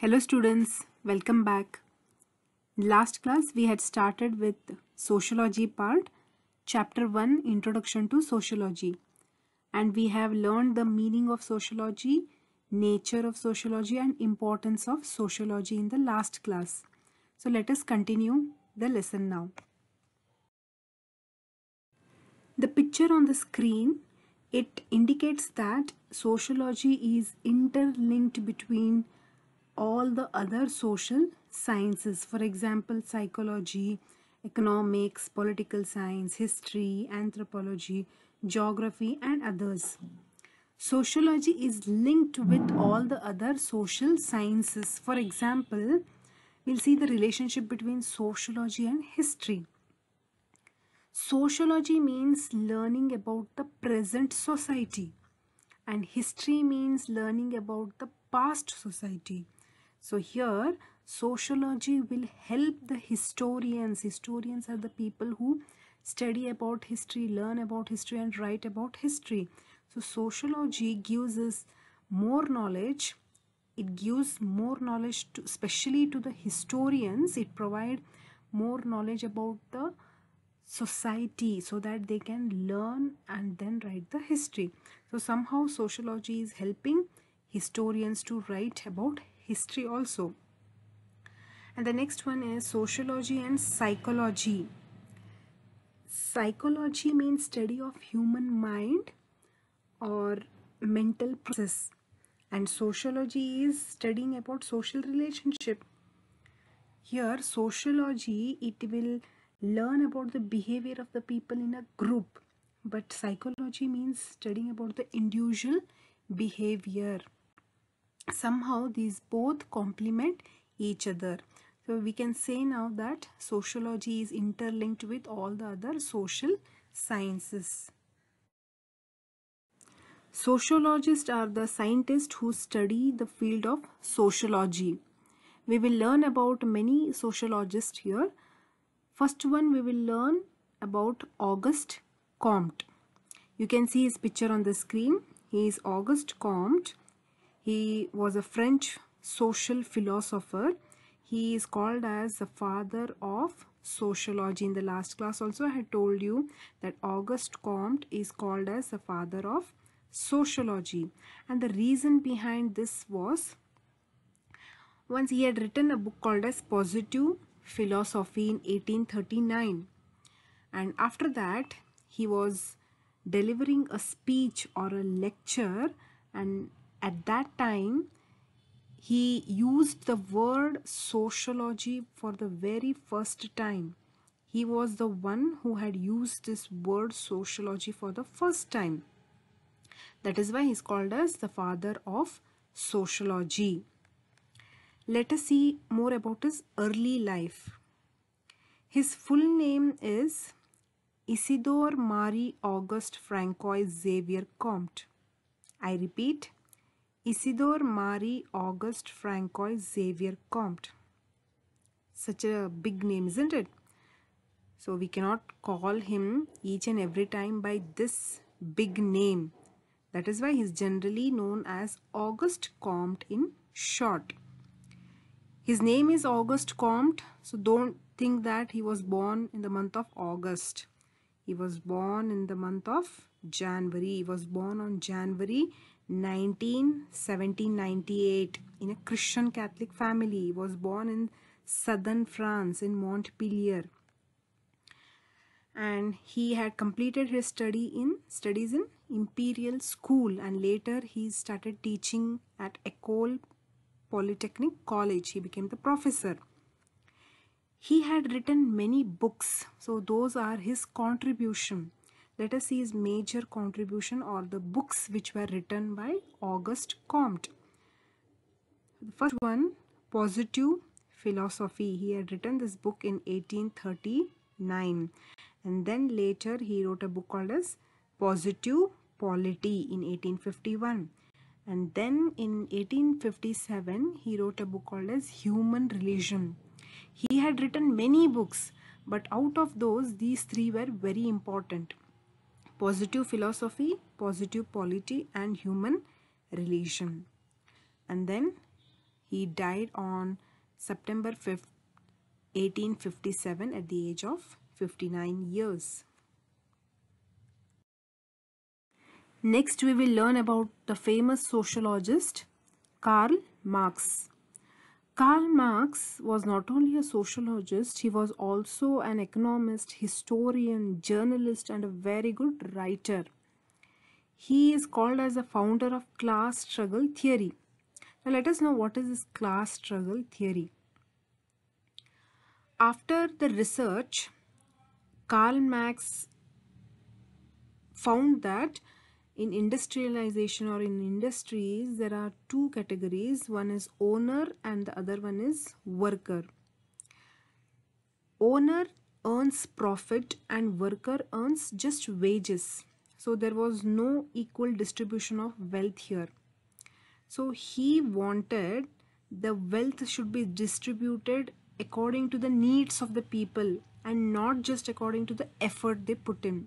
Hello students, welcome back. Last class we had started with sociology part, chapter 1 introduction to sociology and we have learned the meaning of sociology, nature of sociology and importance of sociology in the last class. So let us continue the lesson now. The picture on the screen it indicates that sociology is interlinked between all the other social sciences for example psychology economics political science history anthropology geography and others sociology is linked with all the other social sciences for example we'll see the relationship between sociology and history sociology means learning about the present society and history means learning about the past society so here sociology will help the historians. Historians are the people who study about history, learn about history and write about history. So sociology gives us more knowledge. It gives more knowledge to, especially to the historians. It provides more knowledge about the society so that they can learn and then write the history. So somehow sociology is helping historians to write about history also and the next one is sociology and psychology psychology means study of human mind or mental process and sociology is studying about social relationship here sociology it will learn about the behavior of the people in a group but psychology means studying about the individual behavior somehow these both complement each other so we can say now that sociology is interlinked with all the other social sciences sociologists are the scientists who study the field of sociology we will learn about many sociologists here first one we will learn about Auguste Comte you can see his picture on the screen he is Auguste Comte he was a French social philosopher. He is called as the father of sociology. In the last class also I had told you that Auguste Comte is called as the father of sociology. And the reason behind this was once he had written a book called as Positive Philosophy in 1839. And after that, he was delivering a speech or a lecture and at that time he used the word sociology for the very first time he was the one who had used this word sociology for the first time that is why he is called as the father of sociology let us see more about his early life his full name is Isidore Marie Auguste Francois Xavier Comte. I repeat, Isidore Marie Auguste Francois Xavier Comte. Such a big name, isn't it? So we cannot call him each and every time by this big name. That is why he is generally known as Auguste Comte in short. His name is Auguste Comte, so don't think that he was born in the month of August. He was born in the month of January. He was born on January 1798 in a Christian Catholic family. He was born in southern France in Montpellier. And he had completed his study in studies in Imperial School and later he started teaching at Ecole Polytechnic College. He became the professor. He had written many books, so those are his contribution let us see his major contribution or the books which were written by August Comte. The first one, Positive Philosophy. He had written this book in 1839 and then later he wrote a book called as Positive Polity in 1851 and then in 1857 he wrote a book called as Human Religion. He had written many books but out of those these three were very important positive philosophy, positive polity and human relation. And then he died on September 5th, 1857 at the age of 59 years. Next we will learn about the famous sociologist Karl Marx. Karl Marx was not only a sociologist, he was also an economist, historian, journalist, and a very good writer. He is called as the founder of class struggle theory. Now, let us know what is this class struggle theory. After the research, Karl Marx found that in industrialization or in industries there are two categories one is owner and the other one is worker owner earns profit and worker earns just wages so there was no equal distribution of wealth here so he wanted the wealth should be distributed according to the needs of the people and not just according to the effort they put in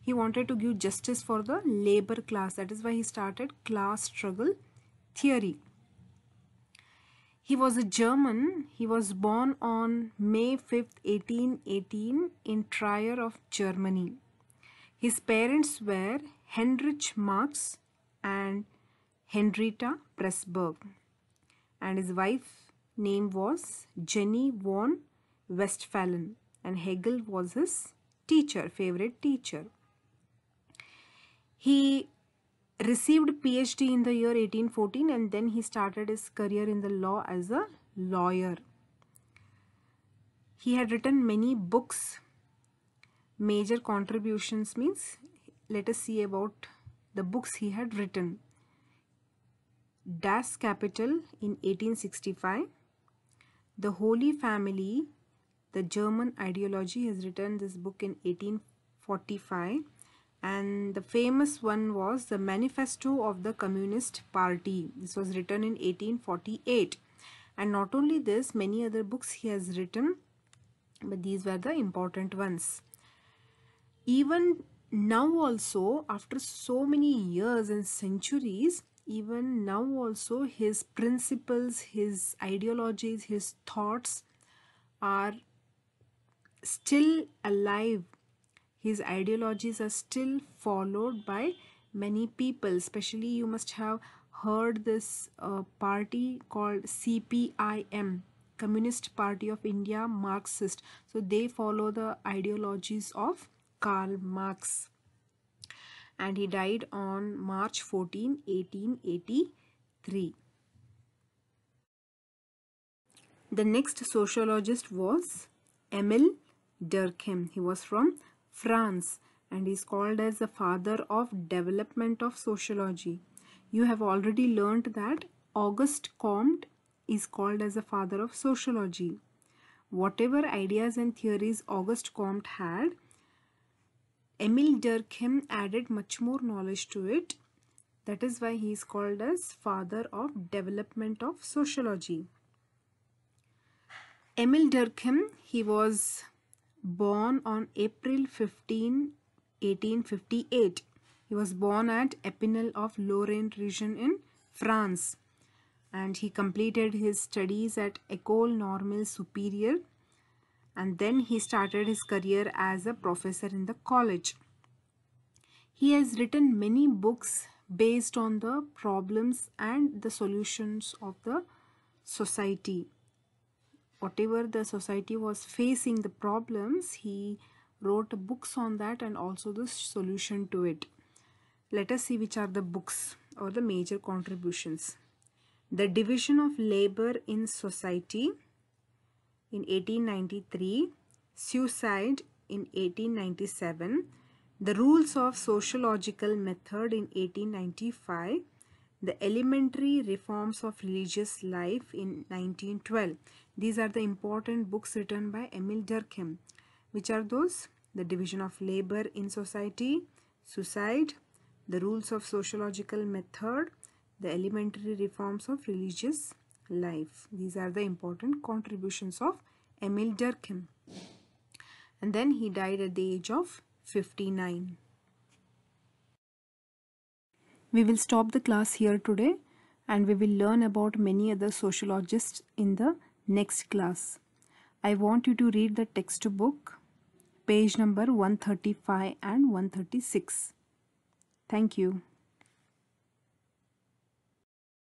he wanted to give justice for the labor class. That is why he started class struggle theory. He was a German. He was born on May 5, 1818 in Trier of Germany. His parents were Heinrich Marx and Henrietta Pressburg and his wife' name was Jenny von Westphalen and Hegel was his teacher, favorite teacher. He received PhD in the year 1814 and then he started his career in the law as a lawyer. He had written many books. Major contributions means let us see about the books he had written. Das Capital in 1865, The Holy Family the German ideology has written this book in 1845 and the famous one was the Manifesto of the Communist Party. This was written in 1848 and not only this many other books he has written but these were the important ones. Even now also after so many years and centuries even now also his principles his ideologies his thoughts are still alive. His ideologies are still followed by many people. Especially, you must have heard this uh, party called CPIM, Communist Party of India Marxist. So, they follow the ideologies of Karl Marx. And he died on March 14, 1883. The next sociologist was Emil Durkheim. He was from France and is called as the father of development of sociology. You have already learned that Auguste Comte is called as the father of sociology. Whatever ideas and theories Auguste Comte had, Emil Durkheim added much more knowledge to it. That is why he is called as father of development of sociology. Emil Durkheim, he was born on April 15, 1858. He was born at Epinal of Lorraine region in France and he completed his studies at École Normale Supérieure and then he started his career as a professor in the college. He has written many books based on the problems and the solutions of the society whatever the society was facing the problems he wrote books on that and also the solution to it let us see which are the books or the major contributions the division of labor in society in 1893 suicide in 1897 the rules of sociological method in 1895 the elementary reforms of religious life in 1912. These are the important books written by Emil Durkheim. Which are those? The division of labor in society, suicide, the rules of sociological method, the elementary reforms of religious life. These are the important contributions of Emil Durkheim. And then he died at the age of 59. We will stop the class here today and we will learn about many other sociologists in the next class. I want you to read the textbook page number 135 and 136. Thank you.